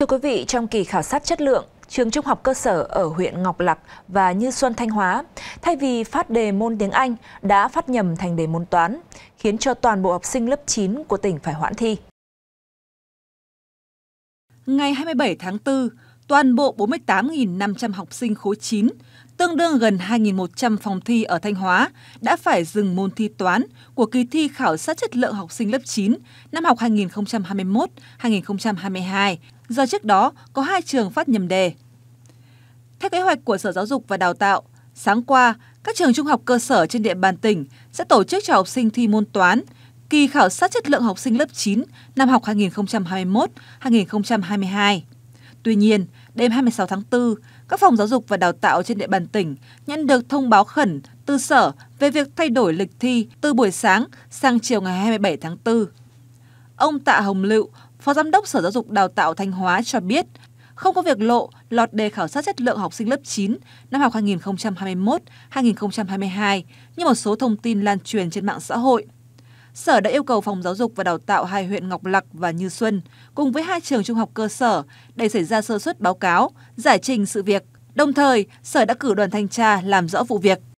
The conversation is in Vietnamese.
Thưa quý vị, trong kỳ khảo sát chất lượng, trường trung học cơ sở ở huyện Ngọc Lặc và Như Xuân Thanh Hóa, thay vì phát đề môn tiếng Anh, đã phát nhầm thành đề môn toán, khiến cho toàn bộ học sinh lớp 9 của tỉnh phải hoãn thi. Ngày 27 tháng 4, toàn bộ 48.500 học sinh khối 9 tương đương gần 2.100 phòng thi ở Thanh Hóa đã phải dừng môn thi toán của kỳ thi khảo sát chất lượng học sinh lớp 9 năm học 2021-2022, do trước đó có hai trường phát nhầm đề. Theo kế hoạch của Sở Giáo dục và Đào tạo, sáng qua, các trường trung học cơ sở trên địa bàn tỉnh sẽ tổ chức cho học sinh thi môn toán, kỳ khảo sát chất lượng học sinh lớp 9 năm học 2021-2022. Tuy nhiên, đêm 26 tháng 4, các phòng giáo dục và đào tạo trên địa bàn tỉnh nhận được thông báo khẩn từ sở về việc thay đổi lịch thi từ buổi sáng sang chiều ngày 27 tháng 4. Ông Tạ Hồng Lựu, Phó Giám đốc Sở Giáo dục Đào tạo Thanh Hóa cho biết, không có việc lộ lọt đề khảo sát chất lượng học sinh lớp 9 năm học 2021-2022 như một số thông tin lan truyền trên mạng xã hội. Sở đã yêu cầu Phòng Giáo dục và Đào tạo hai huyện Ngọc Lặc và Như Xuân cùng với hai trường trung học cơ sở để xảy ra sơ suất báo cáo, giải trình sự việc. Đồng thời, Sở đã cử đoàn thanh tra làm rõ vụ việc.